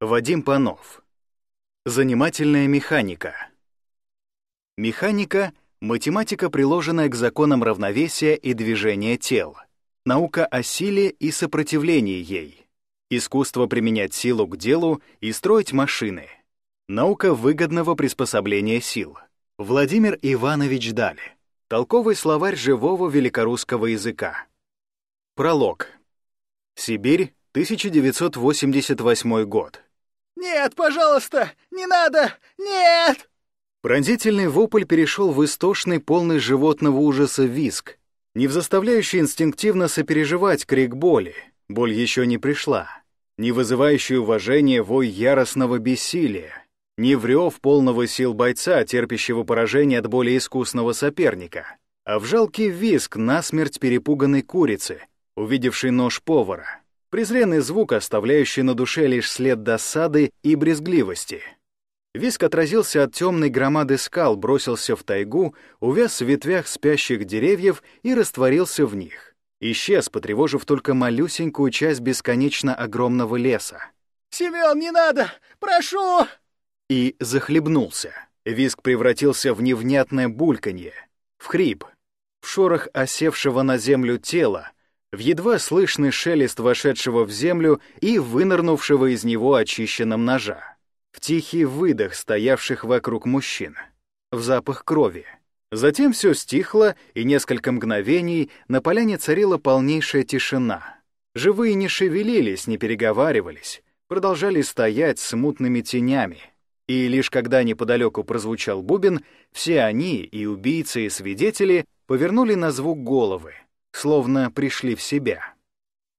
Вадим Панов. Занимательная механика. Механика — математика, приложенная к законам равновесия и движения тел. Наука о силе и сопротивлении ей. Искусство применять силу к делу и строить машины. Наука выгодного приспособления сил. Владимир Иванович Дали. Толковый словарь живого великорусского языка. Пролог. Сибирь, 1988 год. «Нет, пожалуйста! Не надо! Нет!» Пронзительный вопль перешел в истошный, полный животного ужаса виск, не в заставляющий инстинктивно сопереживать крик боли, боль еще не пришла, не вызывающий уважения вой яростного бессилия, не в полного сил бойца, терпящего поражение от более искусного соперника, а в жалкий виск насмерть перепуганной курицы, увидевшей нож повара. Презренный звук, оставляющий на душе лишь след досады и брезгливости. Виск отразился от темной громады скал, бросился в тайгу, увяз в ветвях спящих деревьев и растворился в них. Исчез, потревожив только малюсенькую часть бесконечно огромного леса. «Семен, не надо! Прошу!» И захлебнулся. Виск превратился в невнятное бульканье, в хрип, в шорох осевшего на землю тела, в едва слышный шелест вошедшего в землю и вынырнувшего из него очищенным ножа, в тихий выдох стоявших вокруг мужчин, в запах крови. Затем все стихло, и несколько мгновений на поляне царила полнейшая тишина. Живые не шевелились, не переговаривались, продолжали стоять с мутными тенями. И лишь когда неподалеку прозвучал бубен, все они, и убийцы, и свидетели, повернули на звук головы — словно пришли в себя.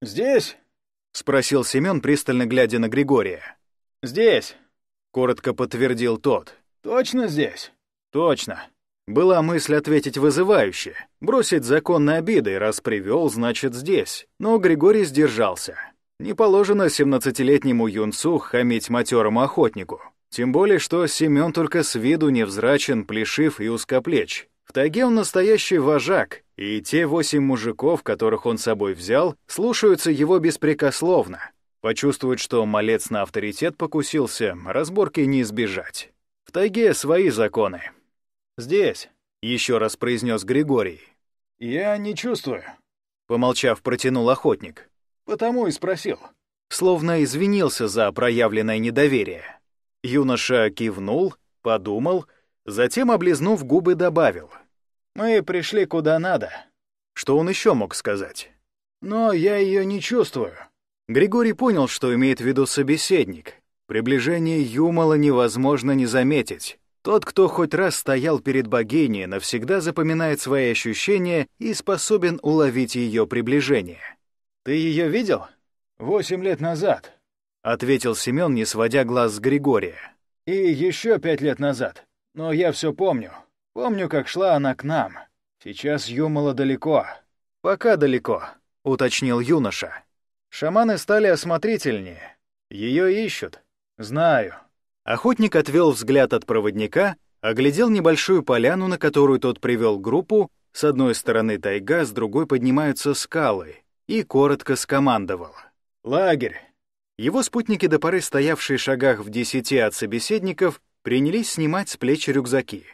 «Здесь?» — спросил Семен, пристально глядя на Григория. «Здесь», — коротко подтвердил тот. «Точно здесь?» «Точно». Была мысль ответить вызывающе, бросить закон на обиды, раз привел, значит, здесь. Но Григорий сдержался. Не положено семнадцатилетнему юнцу хамить матерому охотнику. Тем более, что Семен только с виду невзрачен, плешив и узкоплеч. В тайге он настоящий вожак, и те восемь мужиков, которых он с собой взял, слушаются его беспрекословно. Почувствуют, что малец на авторитет покусился, разборки не избежать. В тайге свои законы. «Здесь», — еще раз произнес Григорий. «Я не чувствую», — помолчав, протянул охотник. «Потому и спросил». Словно извинился за проявленное недоверие. Юноша кивнул, подумал, затем, облизнув губы, добавил. Мы пришли куда надо. Что он еще мог сказать? Но я ее не чувствую. Григорий понял, что имеет в виду собеседник. Приближение Юмала невозможно не заметить. Тот, кто хоть раз стоял перед богиней, навсегда запоминает свои ощущения и способен уловить ее приближение. «Ты ее видел?» «Восемь лет назад», — ответил Семен, не сводя глаз с Григория. «И еще пять лет назад. Но я все помню». Помню, как шла она к нам. Сейчас Юмала далеко. Пока далеко, уточнил юноша. Шаманы стали осмотрительнее. Ее ищут. Знаю. Охотник отвел взгляд от проводника, оглядел небольшую поляну, на которую тот привел группу. С одной стороны тайга, с другой поднимаются скалы. И коротко скомандовал. «Лагерь!» Его спутники, до поры стоявшие шагах в десяти от собеседников, принялись снимать с плеч рюкзаки.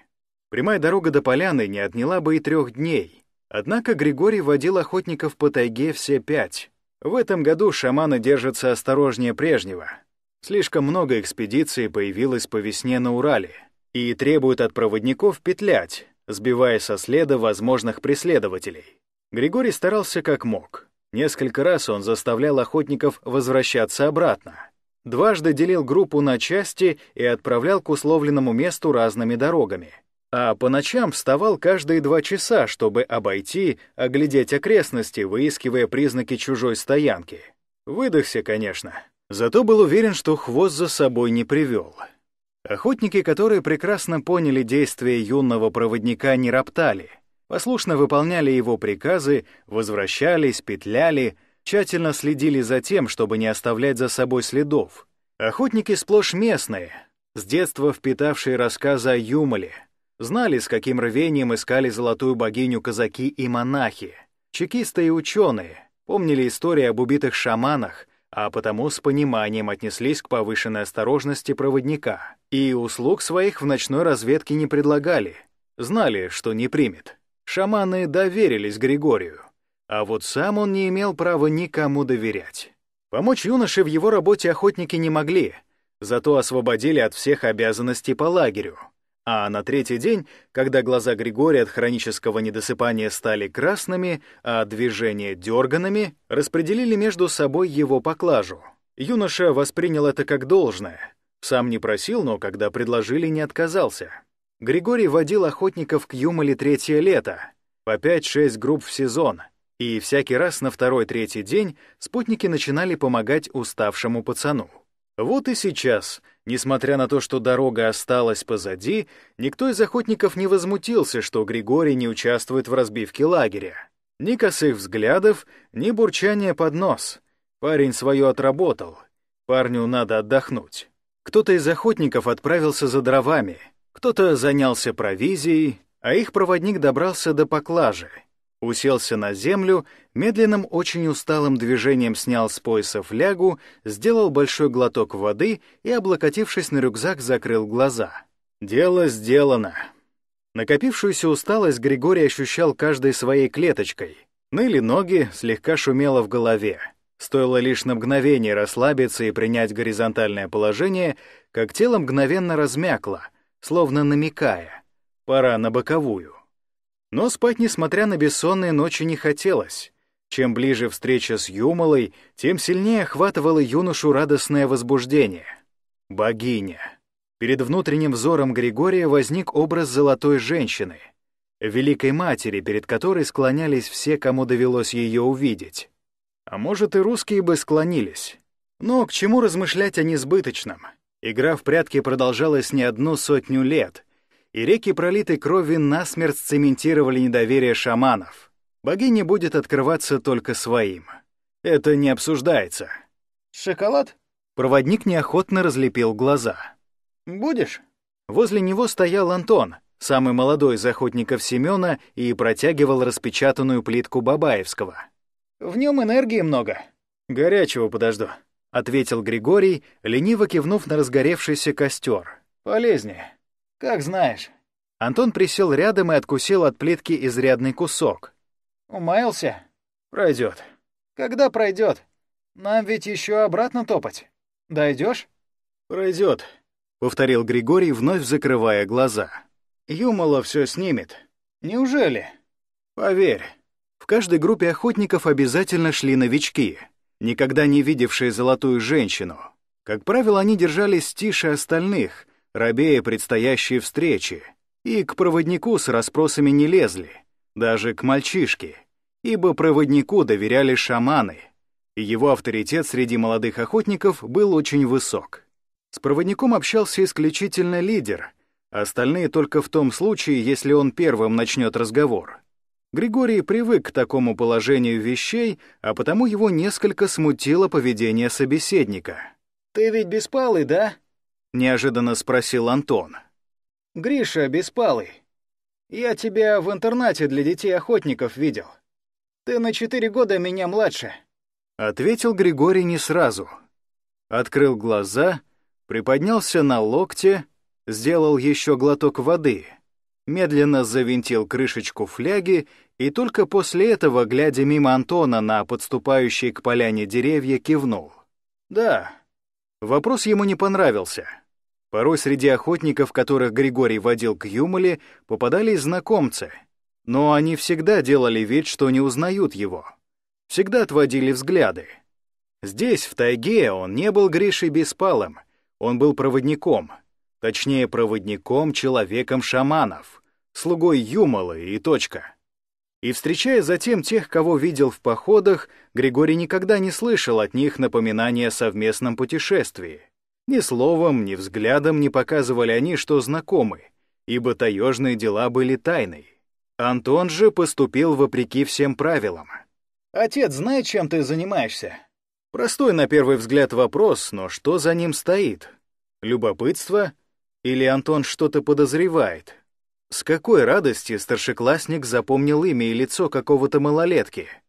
Прямая дорога до поляны не отняла бы и трех дней. Однако Григорий водил охотников по тайге все пять. В этом году шаманы держатся осторожнее прежнего. Слишком много экспедиций появилось по весне на Урале и требуют от проводников петлять, сбивая со следа возможных преследователей. Григорий старался как мог. Несколько раз он заставлял охотников возвращаться обратно. Дважды делил группу на части и отправлял к условленному месту разными дорогами — а по ночам вставал каждые два часа, чтобы обойти, оглядеть окрестности, выискивая признаки чужой стоянки. Выдохся, конечно. Зато был уверен, что хвост за собой не привел. Охотники, которые прекрасно поняли действия юного проводника, не роптали. Послушно выполняли его приказы, возвращались, петляли, тщательно следили за тем, чтобы не оставлять за собой следов. Охотники сплошь местные, с детства впитавшие рассказы о Юмале — Знали, с каким рвением искали золотую богиню казаки и монахи, чекисты и ученые, помнили истории об убитых шаманах, а потому с пониманием отнеслись к повышенной осторожности проводника и услуг своих в ночной разведке не предлагали, знали, что не примет. Шаманы доверились Григорию, а вот сам он не имел права никому доверять. Помочь юноше в его работе охотники не могли, зато освободили от всех обязанностей по лагерю — а на третий день, когда глаза Григория от хронического недосыпания стали красными, а движения дерганными, распределили между собой его поклажу. Юноша воспринял это как должное. Сам не просил, но когда предложили, не отказался. Григорий водил охотников к Юмале третье лето, по 5-6 групп в сезон, и всякий раз на второй-третий день спутники начинали помогать уставшему пацану. Вот и сейчас — Несмотря на то, что дорога осталась позади, никто из охотников не возмутился, что Григорий не участвует в разбивке лагеря. Ни косых взглядов, ни бурчания под нос. Парень свое отработал. Парню надо отдохнуть. Кто-то из охотников отправился за дровами, кто-то занялся провизией, а их проводник добрался до поклажи — Уселся на землю, медленным, очень усталым движением снял с пояса флягу, сделал большой глоток воды и, облокотившись на рюкзак, закрыл глаза. Дело сделано. Накопившуюся усталость Григорий ощущал каждой своей клеточкой. Ныли ноги, слегка шумело в голове. Стоило лишь на мгновение расслабиться и принять горизонтальное положение, как тело мгновенно размякло, словно намекая. Пора на боковую. Но спать, несмотря на бессонные ночи, не хотелось. Чем ближе встреча с Юмалой, тем сильнее охватывало юношу радостное возбуждение. Богиня. Перед внутренним взором Григория возник образ золотой женщины, великой матери, перед которой склонялись все, кому довелось ее увидеть. А может, и русские бы склонились. Но к чему размышлять о несбыточном? Игра в прятки продолжалась не одну сотню лет, и реки пролитой крови насмерть цементировали недоверие шаманов. Богиня будет открываться только своим. Это не обсуждается. «Шоколад?» Проводник неохотно разлепил глаза. «Будешь?» Возле него стоял Антон, самый молодой из охотников Семёна, и протягивал распечатанную плитку Бабаевского. «В нём энергии много». «Горячего подожду», — ответил Григорий, лениво кивнув на разгоревшийся костер. «Полезнее». Как знаешь. Антон присел рядом и откусил от плитки изрядный кусок. Умаялся? Пройдет. Когда пройдет? Нам ведь еще обратно топать. Дойдешь? Пройдет, повторил Григорий, вновь закрывая глаза. Юмола все снимет. Неужели? Поверь. В каждой группе охотников обязательно шли новички, никогда не видевшие золотую женщину. Как правило, они держались тише остальных, рабея предстоящие встречи, и к проводнику с расспросами не лезли, даже к мальчишке, ибо проводнику доверяли шаманы, и его авторитет среди молодых охотников был очень высок. С проводником общался исключительно лидер, остальные только в том случае, если он первым начнет разговор. Григорий привык к такому положению вещей, а потому его несколько смутило поведение собеседника. «Ты ведь беспалый, да?» неожиданно спросил Антон. «Гриша Беспалый, я тебя в интернате для детей-охотников видел. Ты на четыре года меня младше». Ответил Григорий не сразу. Открыл глаза, приподнялся на локте, сделал еще глоток воды, медленно завинтил крышечку фляги и только после этого, глядя мимо Антона на подступающие к поляне деревья, кивнул. «Да». Вопрос ему не понравился — Порой среди охотников, которых Григорий водил к Юмоле, попадались знакомцы, но они всегда делали вид, что не узнают его. Всегда отводили взгляды. Здесь, в тайге, он не был Гришей беспалым, он был проводником, точнее, проводником-человеком шаманов, слугой Юмолы и точка. И встречая затем тех, кого видел в походах, Григорий никогда не слышал от них напоминания о совместном путешествии — ни словом, ни взглядом не показывали они, что знакомы, ибо таежные дела были тайной. Антон же поступил вопреки всем правилам. «Отец знает, чем ты занимаешься?» Простой на первый взгляд вопрос, но что за ним стоит? Любопытство? Или Антон что-то подозревает? С какой радости старшеклассник запомнил имя и лицо какого-то малолетки —